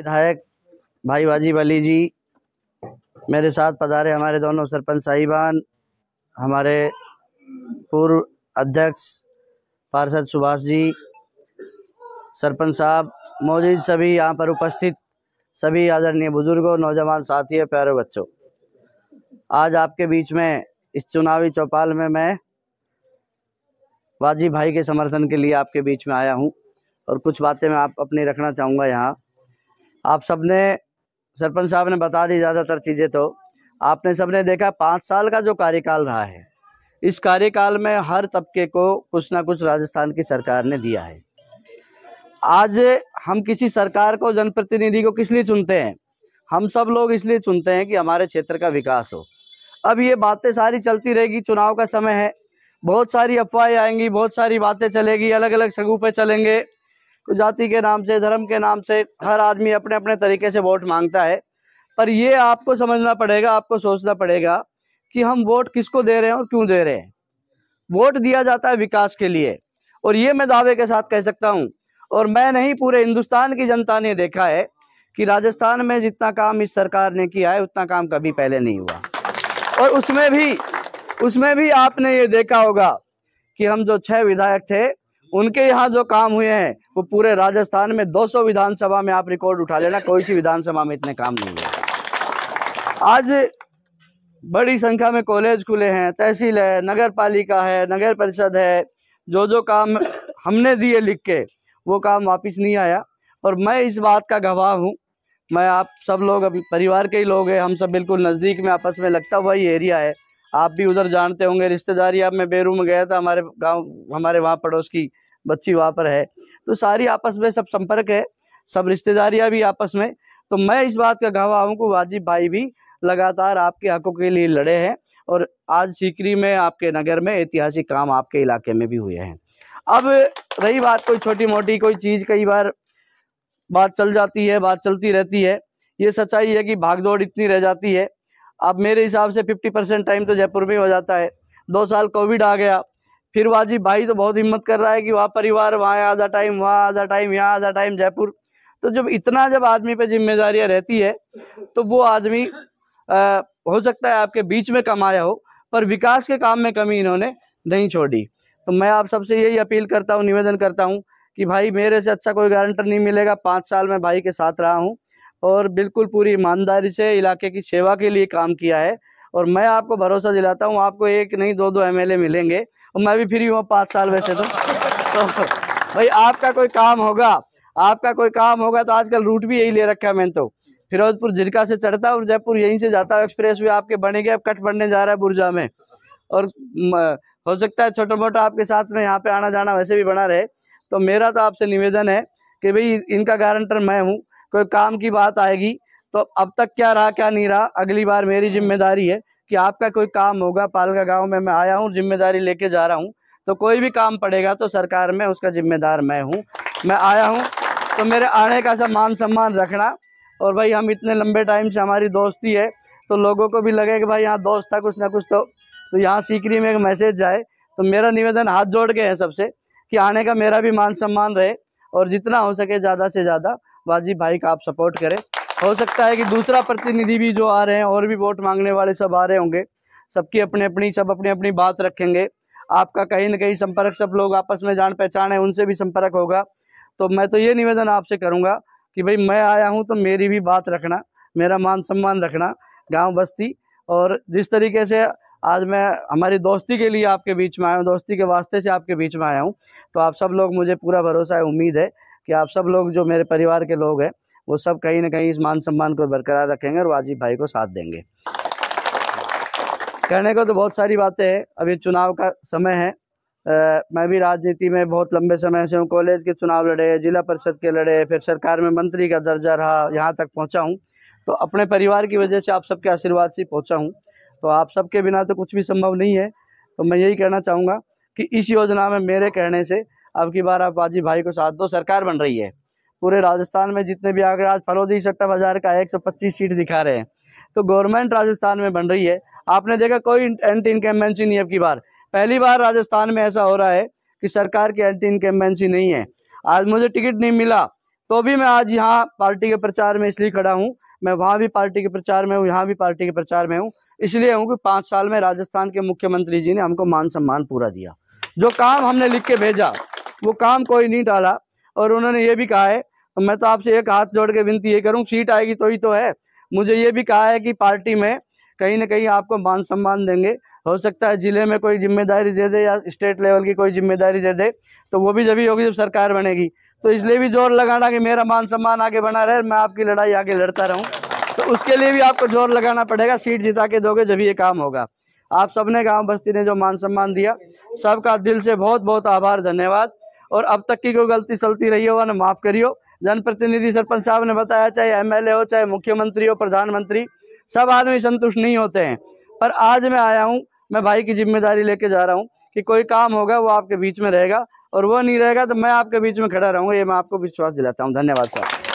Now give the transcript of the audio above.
विधायक भाई वाजिब अली जी मेरे साथ पधारे हमारे दोनों सरपंच साहिबान हमारे पूर्व अध्यक्ष पार्षद सुभाष जी सरपंच साहब मौजूद सभी यहाँ पर उपस्थित सभी आदरणीय बुजुर्गों नौजवान साथी और प्यारे बच्चों आज आपके बीच में इस चुनावी चौपाल में मैं वाजी भाई के समर्थन के लिए आपके बीच में आया हूँ और कुछ बातें मैं आप अपनी रखना चाहूँगा यहाँ आप सबने सरपंच साहब ने बता दी ज़्यादातर चीज़ें तो आपने सबने देखा पाँच साल का जो कार्यकाल रहा है इस कार्यकाल में हर तबके को कुछ ना कुछ राजस्थान की सरकार ने दिया है आज हम किसी सरकार को जनप्रतिनिधि को किस लिए चुनते हैं हम सब लोग इसलिए चुनते हैं कि हमारे क्षेत्र का विकास हो अब ये बातें सारी चलती रहेगी चुनाव का समय है बहुत सारी अफवाहें आएंगी बहुत सारी बातें चलेगी अलग अलग सगू पे चलेंगे तो जाति के नाम से धर्म के नाम से हर आदमी अपने अपने तरीके से वोट मांगता है पर ये आपको समझना पड़ेगा आपको सोचना पड़ेगा कि हम वोट किसको दे रहे हैं और क्यों दे रहे हैं वोट दिया जाता है विकास के लिए और ये मैं दावे के साथ कह सकता हूँ और मैं नहीं पूरे हिंदुस्तान की जनता ने देखा है कि राजस्थान में जितना काम इस सरकार ने किया है उतना काम कभी पहले नहीं हुआ और उसमें भी उसमें भी आपने ये देखा होगा कि हम जो छह विधायक थे उनके यहाँ जो काम हुए हैं वो पूरे राजस्थान में 200 विधानसभा में आप रिकॉर्ड उठा लेना कोई सी विधानसभा में इतने काम नहीं हुए आज बड़ी संख्या में कॉलेज खुले हैं तहसील है नगर पालिका है नगर परिषद है जो जो काम हमने दिए लिख के वो काम वापस नहीं आया और मैं इस बात का गवाह हूँ मैं आप सब लोग परिवार के ही लोग हैं हम सब बिल्कुल नज़दीक में आपस में लगता हुआ ये एरिया है आप भी उधर जानते होंगे रिश्तेदारी आप मैं बेरू में गया था हमारे गांव हमारे वहाँ पड़ोस की बच्ची वहाँ पर है तो सारी आपस में सब संपर्क है सब रिश्तेदारियाँ भी आपस में तो मैं इस बात का गवाह हूँ कि वाजिब भाई भी लगातार आपके हकों के लिए लड़े हैं और आज सीकरी में आपके नगर में ऐतिहासिक काम आपके इलाके में भी हुए हैं अब रही बात कोई छोटी मोटी कोई चीज़ कई बार बात चल जाती है बात चलती रहती है ये सच्चाई है कि भागदौड़ इतनी रह जाती है अब मेरे हिसाब से फिफ्टी परसेंट टाइम तो जयपुर में हो जाता है दो साल कोविड आ गया फिर वाजिब भाई तो बहुत हिम्मत कर रहा है कि वहाँ परिवार वहाँ आधा टाइम वहाँ आधा टाइम यहाँ आधा टाइम जयपुर तो जब इतना जब आदमी पे जिम्मेदारियाँ रहती है तो वो आदमी हो सकता है आपके बीच में कम आया हो पर विकास के काम में कमी इन्होंने नहीं छोड़ी तो मैं आप सबसे यही अपील करता हूँ निवेदन करता हूँ कि भाई मेरे से अच्छा कोई गारंटर नहीं मिलेगा पाँच साल मैं भाई के साथ रहा हूँ और बिल्कुल पूरी ईमानदारी से इलाके की सेवा के लिए काम किया है और मैं आपको भरोसा दिलाता हूँ आपको एक नहीं दो दो एमएलए मिलेंगे और मैं भी फ्री हूँ पाँच साल वैसे तो, तो भाई आपका कोई काम होगा आपका कोई काम होगा तो आजकल रूट भी यही ले रखा है मैंने तो फिरोजपुर झिरका से चढ़ता और जयपुर यहीं से जाता हूँ एक्सप्रेस वे आपके गए अब कट बनने जा रहा है बुरजा में और हो सकता है छोटा मोटा आपके साथ में यहाँ पे आना जाना वैसे भी बना रहे तो मेरा तो आपसे निवेदन है कि भाई इनका गारंटर मैं हूँ कोई काम की बात आएगी तो अब तक क्या रहा क्या नहीं रहा अगली बार मेरी हम्म। जिम्मेदारी है कि आपका कोई काम होगा पालका गांव में मैं आया हूँ जिम्मेदारी लेके जा रहा हूँ तो कोई भी काम पड़ेगा तो सरकार में उसका जिम्मेदार मैं हूँ मैं आया हूँ तो मेरे आने का सब मान सम्मान रखना और भाई हम इतने लंबे टाइम से हमारी दोस्ती है तो लोगों को भी लगे कि भाई यहाँ दोस्त था कुछ ना कुछ तो तो यहाँ सीकरी में एक मैसेज जाए तो मेरा निवेदन हाथ जोड़ के है सबसे कि आने का मेरा भी मान सम्मान रहे और जितना हो सके ज़्यादा से ज़्यादा वाजिब भाई का आप सपोर्ट करें हो सकता है कि दूसरा प्रतिनिधि भी जो आ रहे हैं और भी वोट मांगने वाले सब आ रहे होंगे सबकी अपनी अपनी सब अपनी अपनी बात रखेंगे आपका कहीं ना कहीं संपर्क सब लोग आपस में जान पहचान है उनसे भी संपर्क होगा तो मैं तो ये निवेदन आपसे करूँगा कि भाई मैं आया हूँ तो मेरी भी बात रखना मेरा मान सम्मान रखना गाँव बस्ती और जिस तरीके से आज मैं हमारी दोस्ती के लिए आपके बीच में आया हूँ दोस्ती के वास्ते से आपके बीच में आया हूँ तो आप सब लोग मुझे पूरा भरोसा है उम्मीद है कि आप सब लोग जो मेरे परिवार के लोग हैं वो सब कहीं ना कहीं इस मान सम्मान को बरकरार रखेंगे और वाजिब भाई को साथ देंगे कहने को तो बहुत सारी बातें हैं अभी चुनाव का समय है आ, मैं भी राजनीति में बहुत लंबे समय से हूँ कॉलेज के चुनाव लड़े जिला परिषद के लड़े फिर सरकार में मंत्री का दर्जा रहा यहाँ तक पहुँचा हूँ तो अपने परिवार की वजह से आप सबके आशीर्वाद से पहुँचा हूँ तो आप सबके बिना तो कुछ भी संभव नहीं है तो मैं यही कहना चाहूँगा कि इस योजना में मेरे कहने से अब की बार आप वाजी भाई को साथ दो सरकार बन रही है पूरे राजस्थान में जितने भी आगे आज फलोदी सट्टा बाजार का एक सीट दिखा रहे हैं तो गवर्नमेंट राजस्थान में बन रही है आपने देखा कोई एंटी इनकम्बेंसी नहीं अब की बार पहली बार राजस्थान में ऐसा हो रहा है कि सरकार की एंटी इनकम्बेंसी नहीं है आज मुझे टिकट नहीं मिला तो भी मैं आज यहाँ पार्टी के प्रचार में इसलिए खड़ा हूँ मैं वहाँ भी पार्टी के प्रचार में हूँ यहाँ भी पार्टी के प्रचार में हूँ इसलिए हूँ कि पाँच साल में राजस्थान के मुख्यमंत्री जी ने हमको मान सम्मान पूरा दिया जो काम हमने लिख के भेजा वो काम कोई नहीं डाला और उन्होंने ये भी कहा है मैं तो आपसे एक हाथ जोड़ के विनती ये करूँ सीट आएगी तो ही तो है मुझे ये भी कहा है कि पार्टी में कहीं ना कहीं आपको मान सम्मान देंगे हो सकता है ज़िले में कोई जिम्मेदारी दे दे या स्टेट लेवल की कोई जिम्मेदारी दे दे तो वो भी जब ही होगी जब सरकार बनेगी तो इसलिए भी जोर लगाना कि मेरा मान सम्मान आगे बना रहे मैं आपकी लड़ाई आगे लड़ता रहूँ तो उसके लिए भी आपको जोर लगाना पड़ेगा सीट जिता के दोगे जब ये काम होगा आप सबने गांव बस्ती ने जो मान सम्मान दिया सबका दिल से बहुत बहुत आभार धन्यवाद और अब तक की कोई गलती सलती रही हो ना माफ़ करियो जनप्रतिनिधि सरपंच साहब ने बताया चाहे एमएलए हो चाहे मुख्यमंत्री हो प्रधानमंत्री सब आदमी संतुष्ट नहीं होते हैं पर आज मैं आया हूँ मैं भाई की जिम्मेदारी लेके जा रहा हूँ कि कोई काम होगा वो आपके बीच में रहेगा और वो नहीं रहेगा तो मैं आपके बीच में खड़ा रहूँगा ये मैं आपको विश्वास दिलाता हूँ धन्यवाद साहब